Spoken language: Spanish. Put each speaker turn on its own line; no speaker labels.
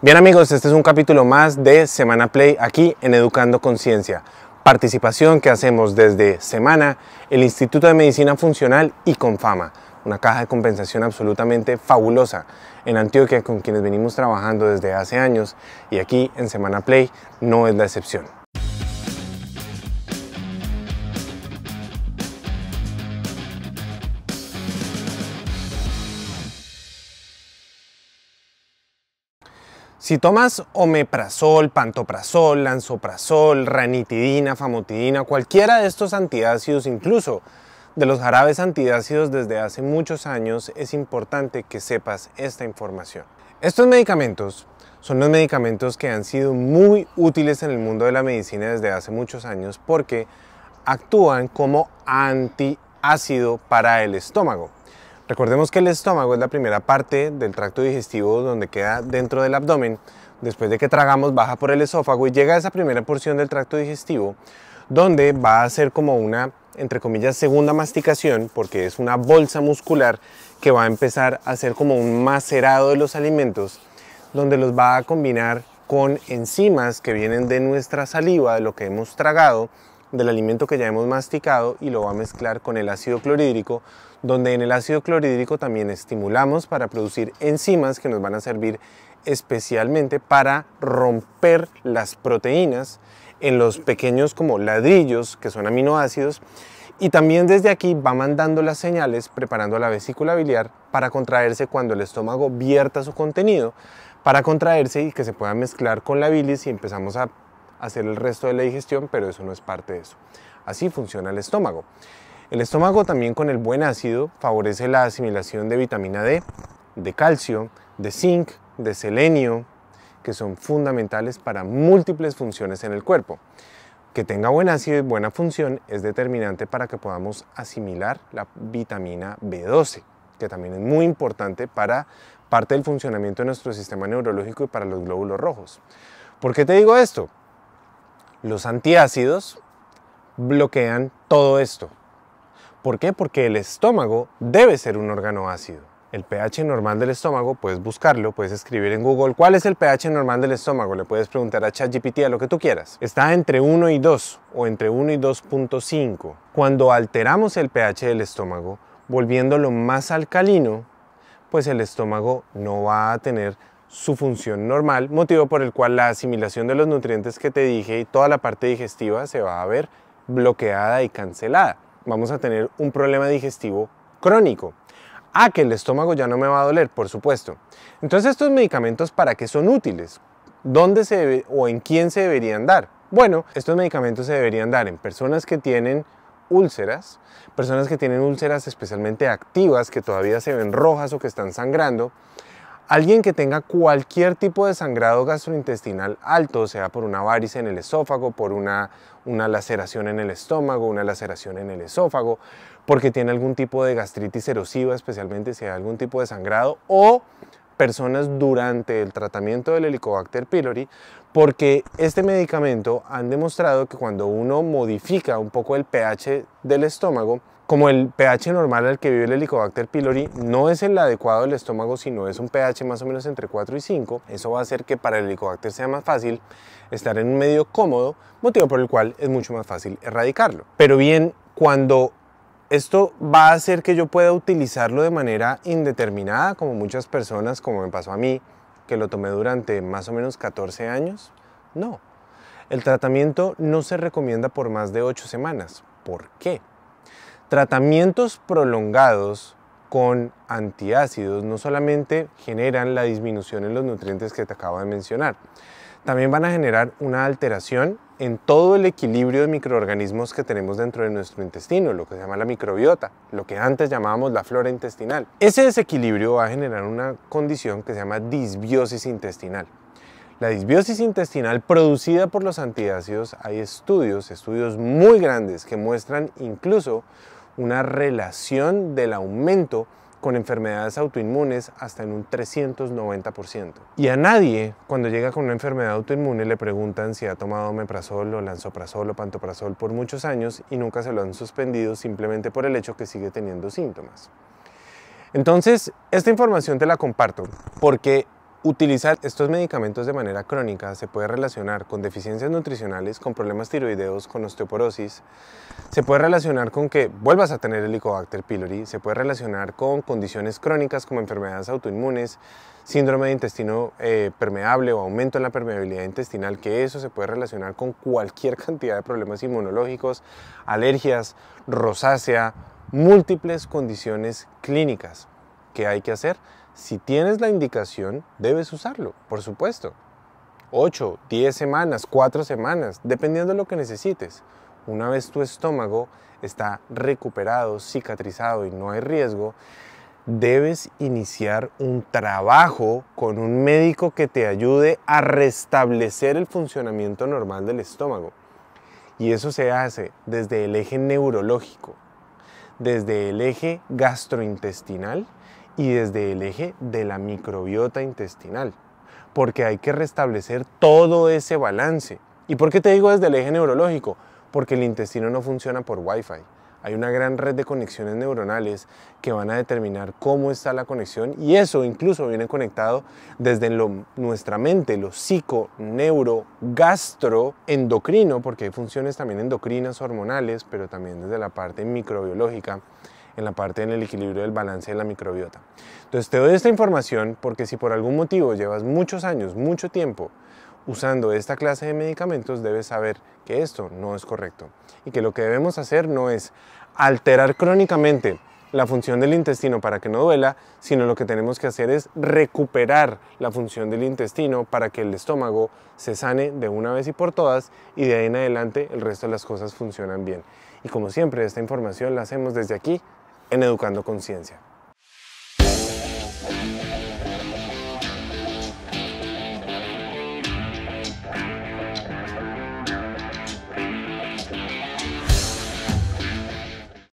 Bien amigos, este es un capítulo más de Semana Play aquí en Educando Conciencia, participación que hacemos desde Semana, el Instituto de Medicina Funcional y Confama, una caja de compensación absolutamente fabulosa en Antioquia con quienes venimos trabajando desde hace años y aquí en Semana Play no es la excepción. Si tomas omeprazol, pantoprazol, lansoprazol, ranitidina, famotidina, cualquiera de estos antiácidos, incluso de los jarabes antiácidos desde hace muchos años, es importante que sepas esta información. Estos medicamentos son los medicamentos que han sido muy útiles en el mundo de la medicina desde hace muchos años porque actúan como antiácido para el estómago. Recordemos que el estómago es la primera parte del tracto digestivo donde queda dentro del abdomen. Después de que tragamos, baja por el esófago y llega a esa primera porción del tracto digestivo donde va a ser como una, entre comillas, segunda masticación, porque es una bolsa muscular que va a empezar a ser como un macerado de los alimentos, donde los va a combinar con enzimas que vienen de nuestra saliva, de lo que hemos tragado, del alimento que ya hemos masticado y lo va a mezclar con el ácido clorhídrico, donde en el ácido clorhídrico también estimulamos para producir enzimas que nos van a servir especialmente para romper las proteínas en los pequeños como ladrillos que son aminoácidos y también desde aquí va mandando las señales preparando la vesícula biliar para contraerse cuando el estómago vierta su contenido, para contraerse y que se pueda mezclar con la bilis y empezamos a hacer el resto de la digestión, pero eso no es parte de eso. Así funciona el estómago. El estómago también con el buen ácido favorece la asimilación de vitamina D, de calcio, de zinc, de selenio, que son fundamentales para múltiples funciones en el cuerpo. Que tenga buen ácido y buena función es determinante para que podamos asimilar la vitamina B12, que también es muy importante para parte del funcionamiento de nuestro sistema neurológico y para los glóbulos rojos. ¿Por qué te digo esto? Los antiácidos bloquean todo esto. ¿Por qué? Porque el estómago debe ser un órgano ácido. El pH normal del estómago, puedes buscarlo, puedes escribir en Google cuál es el pH normal del estómago, le puedes preguntar a ChatGPT a lo que tú quieras. Está entre 1 y 2 o entre 1 y 2.5. Cuando alteramos el pH del estómago, volviéndolo más alcalino, pues el estómago no va a tener su función normal, motivo por el cual la asimilación de los nutrientes que te dije y toda la parte digestiva se va a ver bloqueada y cancelada. Vamos a tener un problema digestivo crónico. Ah, que el estómago ya no me va a doler, por supuesto. Entonces, estos medicamentos, ¿para qué son útiles? ¿Dónde se debe, o en quién se deberían dar? Bueno, estos medicamentos se deberían dar en personas que tienen úlceras, personas que tienen úlceras especialmente activas, que todavía se ven rojas o que están sangrando, Alguien que tenga cualquier tipo de sangrado gastrointestinal alto, sea por una varice en el esófago, por una, una laceración en el estómago, una laceración en el esófago, porque tiene algún tipo de gastritis erosiva, especialmente si hay algún tipo de sangrado, o personas durante el tratamiento del Helicobacter pylori, porque este medicamento han demostrado que cuando uno modifica un poco el pH del estómago, como el pH normal al que vive el Helicobacter pylori no es el adecuado del estómago, sino es un pH más o menos entre 4 y 5, eso va a hacer que para el Helicobacter sea más fácil estar en un medio cómodo, motivo por el cual es mucho más fácil erradicarlo. Pero bien, cuando esto va a hacer que yo pueda utilizarlo de manera indeterminada, como muchas personas, como me pasó a mí, que lo tomé durante más o menos 14 años, no. El tratamiento no se recomienda por más de 8 semanas. ¿Por qué? Tratamientos prolongados con antiácidos no solamente generan la disminución en los nutrientes que te acabo de mencionar, también van a generar una alteración en todo el equilibrio de microorganismos que tenemos dentro de nuestro intestino, lo que se llama la microbiota, lo que antes llamábamos la flora intestinal. Ese desequilibrio va a generar una condición que se llama disbiosis intestinal. La disbiosis intestinal producida por los antiácidos, hay estudios, estudios muy grandes que muestran incluso una relación del aumento con enfermedades autoinmunes hasta en un 390%. Y a nadie, cuando llega con una enfermedad autoinmune, le preguntan si ha tomado omeprazol o lanzoprazol o pantoprazol por muchos años y nunca se lo han suspendido simplemente por el hecho que sigue teniendo síntomas. Entonces, esta información te la comparto porque Utilizar estos medicamentos de manera crónica se puede relacionar con deficiencias nutricionales, con problemas tiroideos, con osteoporosis, se puede relacionar con que vuelvas a tener Helicobacter pylori, se puede relacionar con condiciones crónicas como enfermedades autoinmunes, síndrome de intestino eh, permeable o aumento en la permeabilidad intestinal, que eso se puede relacionar con cualquier cantidad de problemas inmunológicos, alergias, rosácea, múltiples condiciones clínicas. ¿Qué hay que hacer? Si tienes la indicación, debes usarlo, por supuesto. Ocho, 10 semanas, cuatro semanas, dependiendo de lo que necesites. Una vez tu estómago está recuperado, cicatrizado y no hay riesgo, debes iniciar un trabajo con un médico que te ayude a restablecer el funcionamiento normal del estómago. Y eso se hace desde el eje neurológico, desde el eje gastrointestinal y desde el eje de la microbiota intestinal, porque hay que restablecer todo ese balance. ¿Y por qué te digo desde el eje neurológico? Porque el intestino no funciona por Wi-Fi. Hay una gran red de conexiones neuronales que van a determinar cómo está la conexión y eso incluso viene conectado desde nuestra mente, lo psico, neuro, gastro, endocrino, porque hay funciones también endocrinas, hormonales, pero también desde la parte microbiológica en la parte del equilibrio del balance de la microbiota. Entonces te doy esta información porque si por algún motivo llevas muchos años, mucho tiempo usando esta clase de medicamentos, debes saber que esto no es correcto y que lo que debemos hacer no es alterar crónicamente la función del intestino para que no duela, sino lo que tenemos que hacer es recuperar la función del intestino para que el estómago se sane de una vez y por todas y de ahí en adelante el resto de las cosas funcionan bien. Y como siempre, esta información la hacemos desde aquí, en Educando Conciencia.